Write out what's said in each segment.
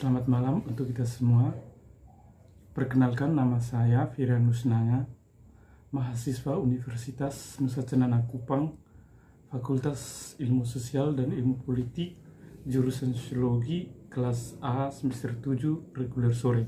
Selamat malam untuk kita semua. Perkenalkan nama saya Firian Nusnanga, mahasiswa Universitas Nusa Cenana Kupang, Fakultas Ilmu Sosial dan Ilmu Politik, jurusan Sosiologi, kelas A semester 7 reguler sore.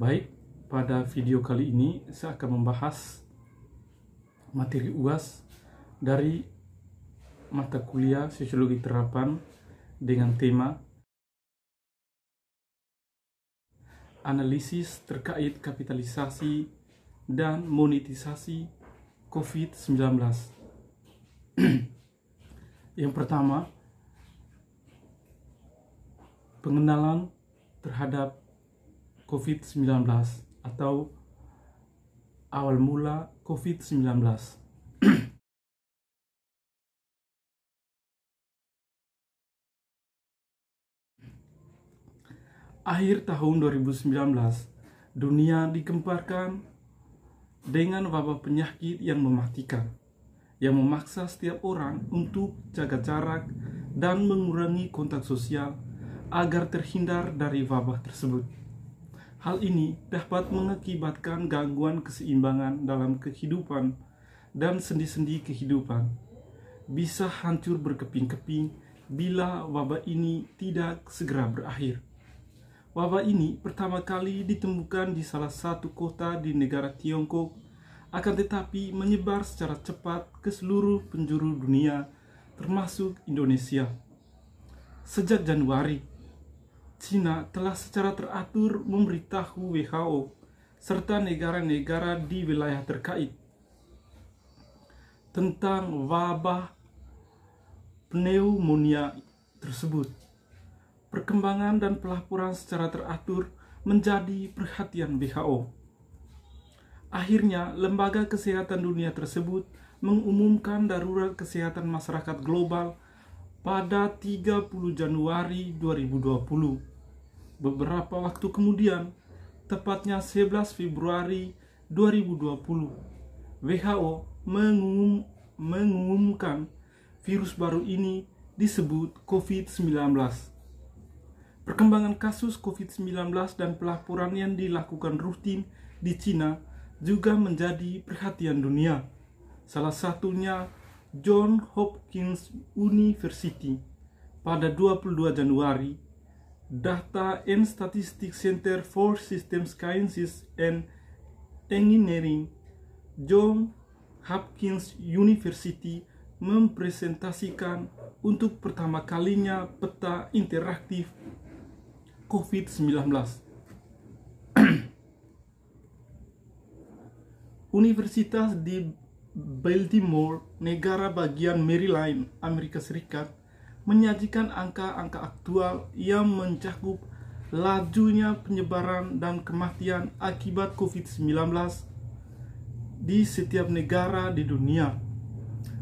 Baik, pada video kali ini saya akan membahas materi UAS dari mata kuliah Sosiologi Terapan dengan tema analisis terkait kapitalisasi dan monetisasi COVID-19. Yang pertama, pengenalan terhadap COVID-19 atau awal mula COVID-19. akhir tahun 2019, dunia digemparkan dengan wabah penyakit yang mematikan, yang memaksa setiap orang untuk jaga jarak dan mengurangi kontak sosial agar terhindar dari wabah tersebut. Hal ini dapat mengakibatkan gangguan keseimbangan dalam kehidupan dan sendi-sendi kehidupan. Bisa hancur berkeping-keping bila wabah ini tidak segera berakhir. Wabah ini pertama kali ditemukan di salah satu kota di negara Tiongkok, akan tetapi menyebar secara cepat ke seluruh penjuru dunia, termasuk Indonesia. Sejak Januari, Cina telah secara teratur memberitahu WHO serta negara-negara di wilayah terkait tentang wabah pneumonia tersebut perkembangan dan pelaporan secara teratur menjadi perhatian WHO. Akhirnya, Lembaga Kesehatan Dunia tersebut mengumumkan darurat kesehatan masyarakat global pada 30 Januari 2020. Beberapa waktu kemudian, tepatnya 11 Februari 2020, WHO mengum mengumumkan virus baru ini disebut COVID-19 Perkembangan kasus COVID-19 dan pelaporan yang dilakukan rutin di China juga menjadi perhatian dunia. Salah satunya John Hopkins University pada 22 Januari Data and Statistics Center for Systems Sciences and Engineering John Hopkins University mempresentasikan untuk pertama kalinya peta interaktif COVID-19. Universitas di Baltimore, negara bagian Maryland, Amerika Serikat, menyajikan angka-angka aktual yang mencakup lajunya penyebaran dan kematian akibat COVID-19 di setiap negara di dunia.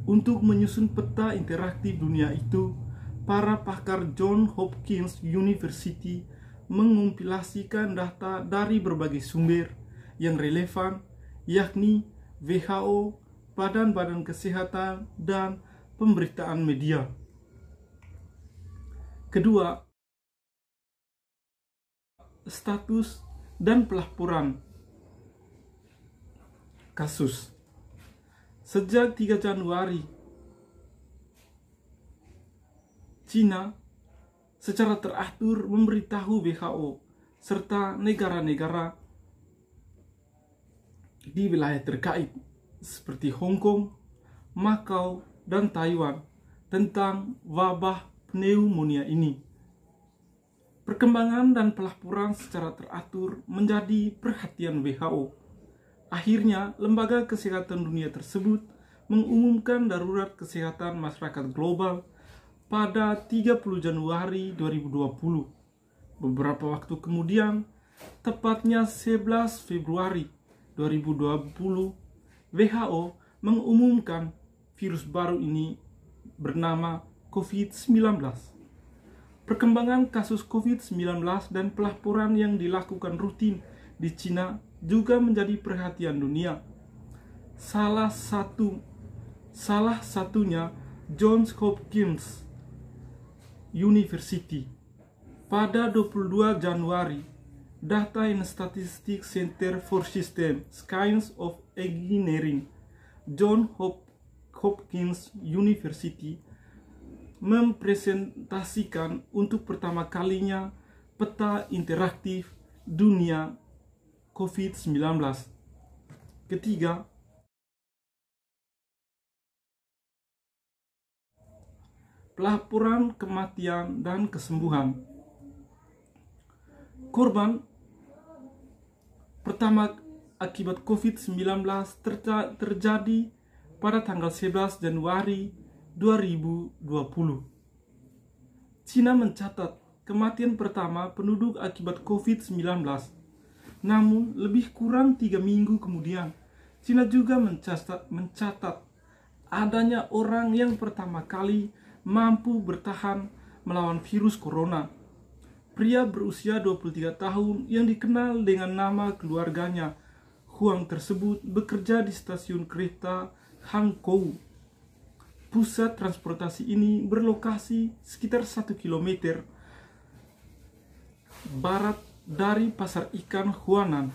Untuk menyusun peta interaktif dunia itu, para pakar John Hopkins University mengumpilasikan data dari berbagai sumber yang relevan, yakni WHO, badan-badan kesehatan, dan pemberitaan media. Kedua, status dan pelaporan kasus. Sejak 3 Januari, Cina secara teratur memberitahu WHO serta negara-negara di wilayah terkait seperti Hong Kong, Makau, dan Taiwan tentang wabah pneumonia ini. Perkembangan dan pelaporan secara teratur menjadi perhatian WHO. Akhirnya, Lembaga Kesehatan Dunia tersebut mengumumkan darurat kesehatan masyarakat global pada 30 Januari 2020. Beberapa waktu kemudian, tepatnya 11 Februari 2020, WHO mengumumkan virus baru ini bernama COVID-19. Perkembangan kasus COVID-19 dan pelaporan yang dilakukan rutin di Cina juga menjadi perhatian dunia. Salah satu salah satunya Johns Hopkins University. Pada 22 Januari, Data and Statistics Center for System Science of Engineering, John Hopkins University, mempresentasikan untuk pertama kalinya peta interaktif dunia COVID-19. Ketiga, pelaporan kematian dan kesembuhan. Korban pertama akibat COVID-19 terjadi pada tanggal 11 Januari 2020. Cina mencatat kematian pertama penduduk akibat COVID-19. Namun, lebih kurang tiga minggu kemudian, Cina juga mencatat, mencatat adanya orang yang pertama kali mampu bertahan melawan virus corona. Pria berusia 23 tahun yang dikenal dengan nama keluarganya, Huang tersebut bekerja di stasiun kereta Hangkou. Pusat transportasi ini berlokasi sekitar 1 km barat dari pasar ikan Huanan,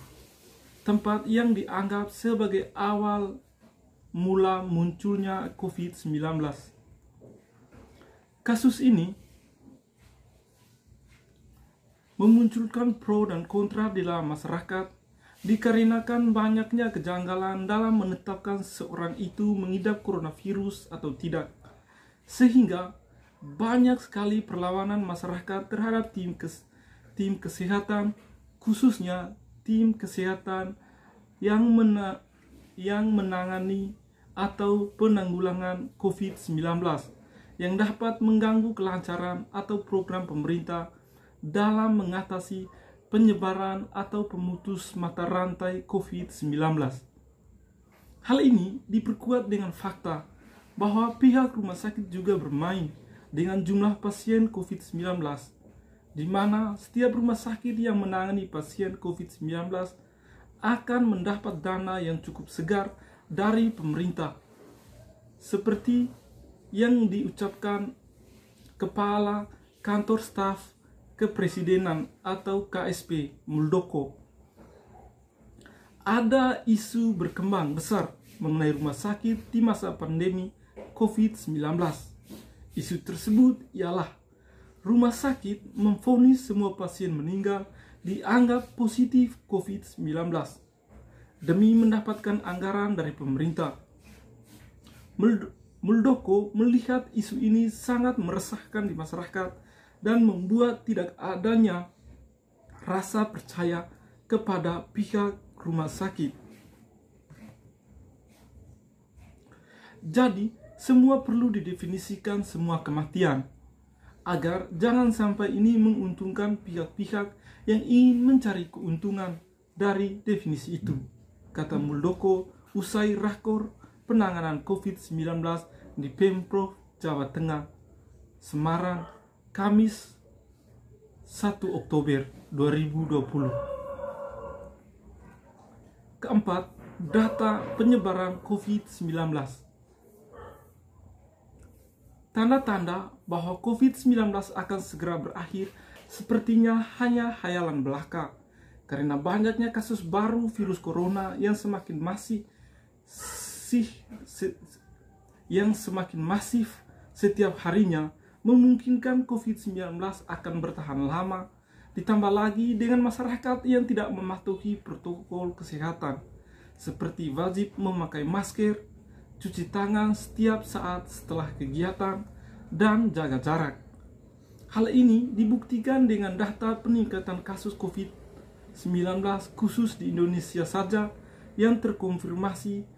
tempat yang dianggap sebagai awal mula munculnya COVID-19 kasus ini memunculkan pro dan kontra di dalam masyarakat dikarenakan banyaknya kejanggalan dalam menetapkan seorang itu mengidap coronavirus atau tidak. Sehingga banyak sekali perlawanan masyarakat terhadap tim kes tim kesehatan khususnya tim kesehatan yang mena yang menangani atau penanggulangan COVID-19 yang dapat mengganggu kelancaran atau program pemerintah dalam mengatasi penyebaran atau pemutus mata rantai COVID-19. Hal ini diperkuat dengan fakta bahwa pihak rumah sakit juga bermain dengan jumlah pasien COVID-19, di mana setiap rumah sakit yang menangani pasien COVID-19 akan mendapat dana yang cukup segar dari pemerintah, seperti yang diucapkan kepala kantor staf kepresidenan atau KSP Muldoko. Ada isu berkembang besar mengenai rumah sakit di masa pandemi COVID-19. Isu tersebut ialah rumah sakit memfonis semua pasien meninggal dianggap positif COVID-19 demi mendapatkan anggaran dari pemerintah. Muldoko melihat isu ini sangat meresahkan di masyarakat dan membuat tidak adanya rasa percaya kepada pihak rumah sakit. Jadi, semua perlu didefinisikan semua kematian agar jangan sampai ini menguntungkan pihak-pihak yang ingin mencari keuntungan dari definisi itu, kata Muldoko usai rakor penanganan COVID-19 di Pemprov Jawa Tengah, Semarang, Kamis 1 Oktober 2020. Keempat, data penyebaran COVID-19. Tanda-tanda bahwa COVID-19 akan segera berakhir sepertinya hanya hayalan belaka karena banyaknya kasus baru virus corona yang semakin masih masih yang semakin masif setiap harinya memungkinkan COVID-19 akan bertahan lama, ditambah lagi dengan masyarakat yang tidak mematuhi protokol kesehatan, seperti wajib memakai masker, cuci tangan setiap saat setelah kegiatan, dan jaga jarak. Hal ini dibuktikan dengan data peningkatan kasus COVID-19 khusus di Indonesia saja yang terkonfirmasi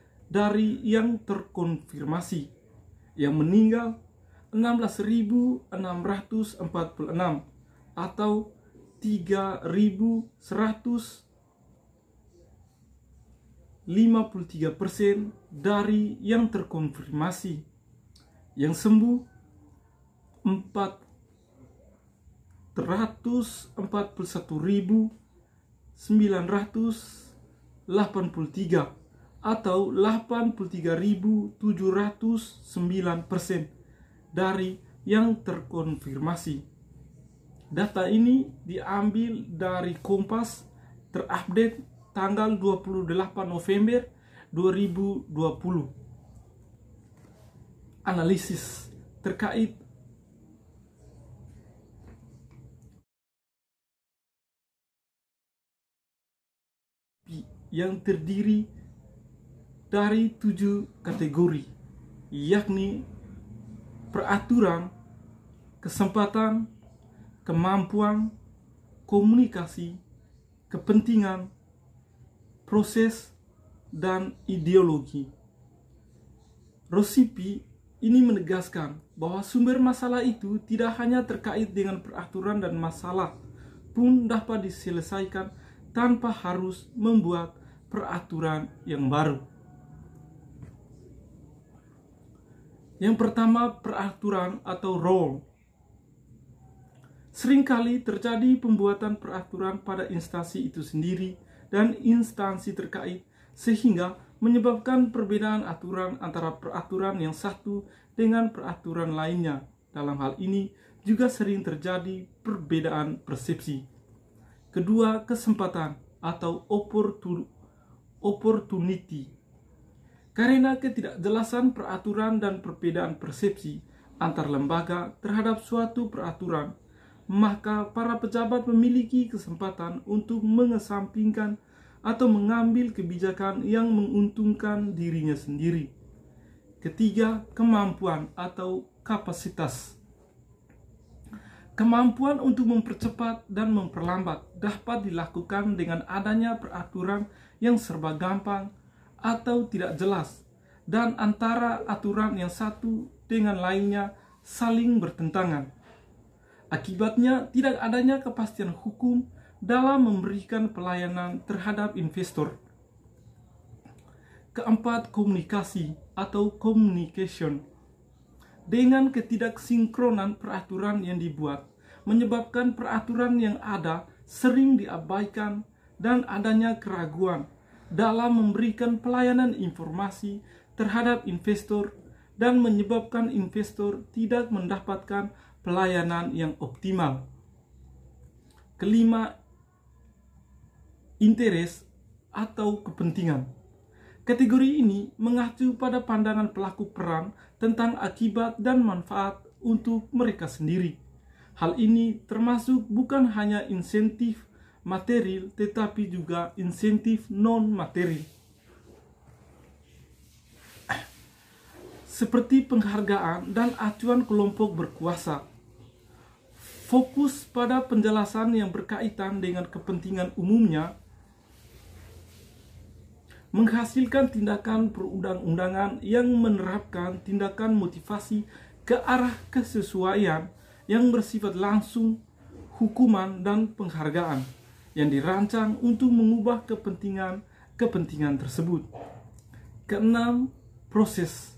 dari yang terkonfirmasi yang meninggal 16.646 atau 3.153 persen dari yang terkonfirmasi yang sembuh 441.983 atau 83.709 persen dari yang terkonfirmasi. Data ini diambil dari Kompas terupdate tanggal 28 November 2020. Analisis terkait yang terdiri dari tujuh kategori, yakni peraturan, kesempatan, kemampuan, komunikasi, kepentingan, proses, dan ideologi. Rosipi ini menegaskan bahwa sumber masalah itu tidak hanya terkait dengan peraturan dan masalah pun dapat diselesaikan tanpa harus membuat peraturan yang baru. Yang pertama, peraturan atau role. Seringkali terjadi pembuatan peraturan pada instansi itu sendiri dan instansi terkait sehingga menyebabkan perbedaan aturan antara peraturan yang satu dengan peraturan lainnya. Dalam hal ini juga sering terjadi perbedaan persepsi. Kedua, kesempatan atau opportunity karena ketidakjelasan peraturan dan perbedaan persepsi antar lembaga terhadap suatu peraturan, maka para pejabat memiliki kesempatan untuk mengesampingkan atau mengambil kebijakan yang menguntungkan dirinya sendiri. Ketiga, kemampuan atau kapasitas. Kemampuan untuk mempercepat dan memperlambat dapat dilakukan dengan adanya peraturan yang serba gampang atau tidak jelas, dan antara aturan yang satu dengan lainnya saling bertentangan. Akibatnya, tidak adanya kepastian hukum dalam memberikan pelayanan terhadap investor. Keempat, komunikasi atau communication. Dengan ketidaksinkronan peraturan yang dibuat, menyebabkan peraturan yang ada sering diabaikan dan adanya keraguan dalam memberikan pelayanan informasi terhadap investor dan menyebabkan investor tidak mendapatkan pelayanan yang optimal. Kelima, interes atau kepentingan. Kategori ini mengacu pada pandangan pelaku peran tentang akibat dan manfaat untuk mereka sendiri. Hal ini termasuk bukan hanya insentif material tetapi juga insentif non material. Seperti penghargaan dan acuan kelompok berkuasa. Fokus pada penjelasan yang berkaitan dengan kepentingan umumnya menghasilkan tindakan perundang-undangan yang menerapkan tindakan motivasi ke arah kesesuaian yang bersifat langsung, hukuman, dan penghargaan yang dirancang untuk mengubah kepentingan kepentingan tersebut. Keenam, proses.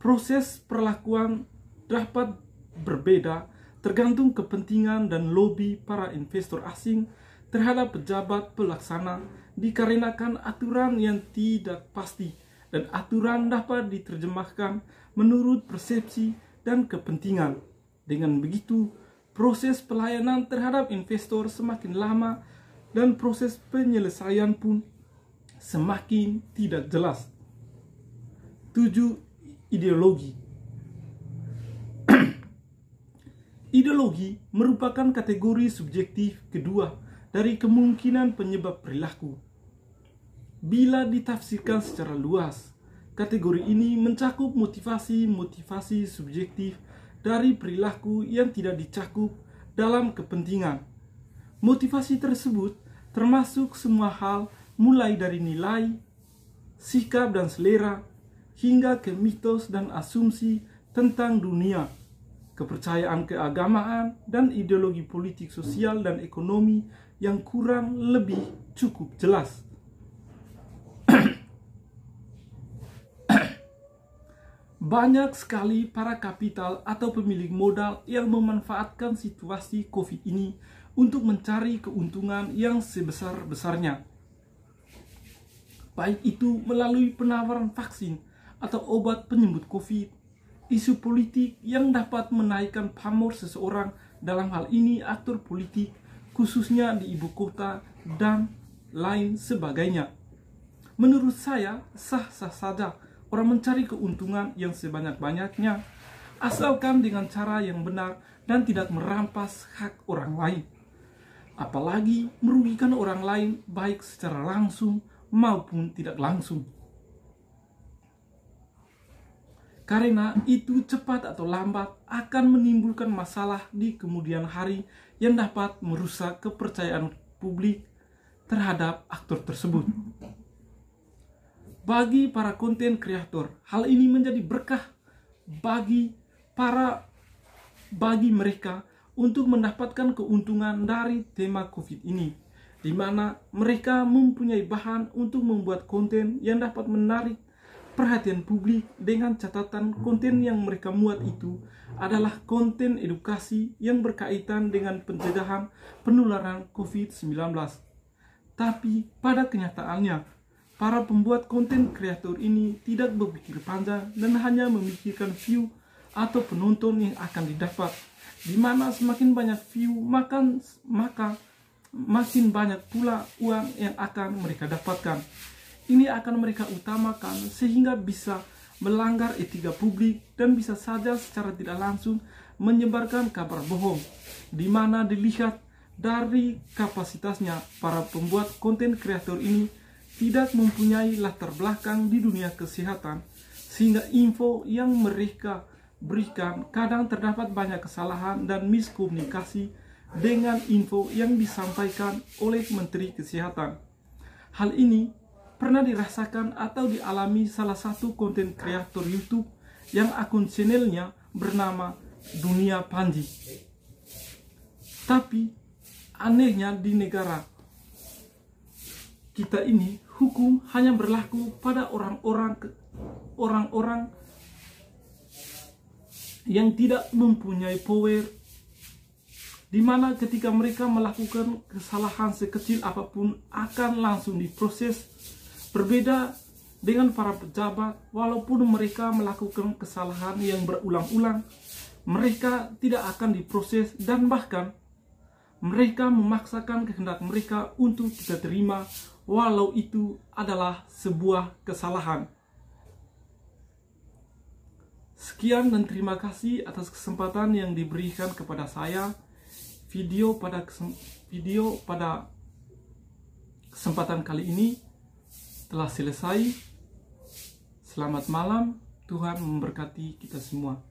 Proses perlakuan dapat berbeda tergantung kepentingan dan lobi para investor asing terhadap pejabat pelaksana dikarenakan aturan yang tidak pasti dan aturan dapat diterjemahkan menurut persepsi dan kepentingan. Dengan begitu, proses pelayanan terhadap investor semakin lama dan proses penyelesaian pun semakin tidak jelas. 7. Ideologi Ideologi merupakan kategori subjektif kedua dari kemungkinan penyebab perilaku. Bila ditafsirkan secara luas, kategori ini mencakup motivasi-motivasi subjektif dari perilaku yang tidak dicakup dalam kepentingan. Motivasi tersebut termasuk semua hal mulai dari nilai, sikap dan selera, hingga ke mitos dan asumsi tentang dunia, kepercayaan keagamaan, dan ideologi politik sosial dan ekonomi yang kurang lebih cukup jelas. Banyak sekali para kapital atau pemilik modal yang memanfaatkan situasi COVID ini untuk mencari keuntungan yang sebesar-besarnya. Baik itu melalui penawaran vaksin atau obat penyembuh COVID, isu politik yang dapat menaikkan pamor seseorang dalam hal ini aktor politik khususnya di ibu kota dan lain sebagainya. Menurut saya sah-sah saja orang mencari keuntungan yang sebanyak-banyaknya, asalkan dengan cara yang benar dan tidak merampas hak orang lain. Apalagi merugikan orang lain baik secara langsung maupun tidak langsung. Karena itu cepat atau lambat akan menimbulkan masalah di kemudian hari yang dapat merusak kepercayaan publik terhadap aktor tersebut bagi para konten kreator. Hal ini menjadi berkah bagi para bagi mereka untuk mendapatkan keuntungan dari tema Covid ini di mana mereka mempunyai bahan untuk membuat konten yang dapat menarik perhatian publik dengan catatan konten yang mereka muat itu adalah konten edukasi yang berkaitan dengan pencegahan penularan COVID-19. Tapi pada kenyataannya, Para pembuat konten kreator ini tidak berpikir panjang dan hanya memikirkan view atau penonton yang akan didapat. Di mana semakin banyak view, maka, maka makin banyak pula uang yang akan mereka dapatkan. Ini akan mereka utamakan sehingga bisa melanggar etika publik dan bisa saja secara tidak langsung menyebarkan kabar bohong, di mana dilihat dari kapasitasnya para pembuat konten kreator ini tidak mempunyai latar belakang di dunia kesehatan, sehingga info yang mereka berikan kadang terdapat banyak kesalahan dan miskomunikasi dengan info yang disampaikan oleh Menteri Kesehatan. Hal ini pernah dirasakan atau dialami salah satu konten kreator YouTube yang akun channelnya bernama Dunia Panji. Tapi anehnya di negara kita ini hukum hanya berlaku pada orang-orang orang-orang yang tidak mempunyai power di mana ketika mereka melakukan kesalahan sekecil apapun akan langsung diproses berbeda dengan para pejabat walaupun mereka melakukan kesalahan yang berulang-ulang mereka tidak akan diproses dan bahkan mereka memaksakan kehendak mereka untuk kita terima walau itu adalah sebuah kesalahan. Sekian dan terima kasih atas kesempatan yang diberikan kepada saya. Video pada video pada kesempatan kali ini telah selesai. Selamat malam, Tuhan memberkati kita semua.